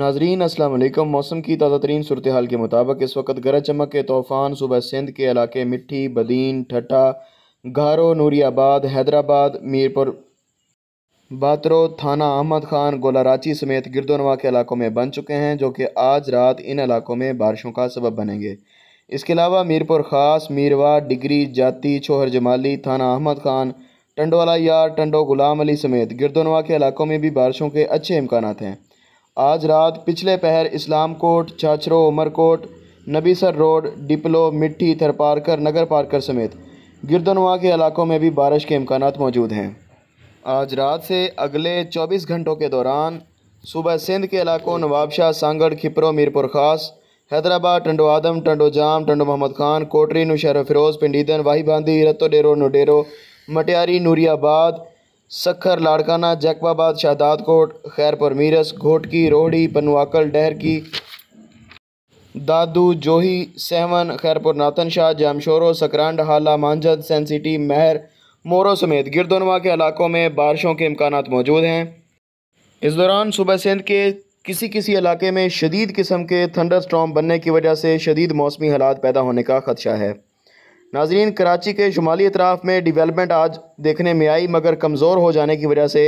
नाजरीन असलम मौसम की ताज़ा तरीन सूरत हाल के मुताबिक इस वक्त गरज चमक के तूफ़ान सुबह सिंध के इलाके मिट्टी बदीन ठटा गारो नूरियाबाद हैदराबाद मीरपुर बातरो थाना अहमद खान गोलाराची समेत गिरदोनवा के इलाकों में बन चुके हैं जो कि आज रात इन इलाकों में बारिशों का सबब बनेंगे इसके अलावा मीरपुर ख़ास मीरवा डिगरी जाति छोहर जमाली थाना अहमद खान टंडोला यार टंडो गुलाम अली समेत गिरदोनवा के इलाकों में भी बारिशों के अच्छे इम्कान हैं आज रात पिछले पहर इस्लाम कोट छाछरो उमरकोट नबीसर रोड डिपलो मिट्टी थरपारकर नगर पार्कर समेत गिरदनवा के इलाकों में भी बारिश के इम्कान मौजूद हैं आज रात से अगले 24 घंटों के दौरान सुबह सिंध के इलाकों नवाबशाह सांगढ़ खिपरो मीरपुर खास हैदराबाद टंडो आदम टंडो जाम टंडो मोहम्मद खान कोटरी नुशहर फिरोज पिंडीदन वाही बांदी रतो डेरो नोडेरो मटियारी नूरियाबाद सखर लाड़काना जैकबाबाद कोट खैरपुर मीरस घोटकी रोहड़ी पनवाकल डहर की दादू जोही सहमन खैरपुर नातन शाह जामशोरो सकरांड हाला मांझद सेंसिटी सिटी महर मोरो समेत गिरदोनवा के इलाकों में बारिशों के इम्कान मौजूद हैं इस दौरान सुबह सिंध के किसी किसी इलाके में शदीद किस्म के थंडर स्टॉम बनने की वजह से शदीद मौसमी हालात पैदा होने का खदशा है नाजरीन कराची के शुमाली अतराफ़ में डिवेलपमेंट आज देखने में आई मगर कमज़ोर हो जाने की वजह से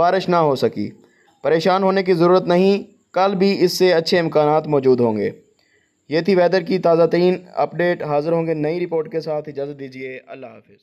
बारिश ना हो सकी परेशान होने की ज़रूरत नहीं कल भी इससे अच्छे इम्कान मौजूद होंगे ये थी वेदर की ताज़ा तरीन अपडेट हाज़िर होंगे नई रिपोर्ट के साथ इजाज़त दीजिए अल्लाह हाफिज़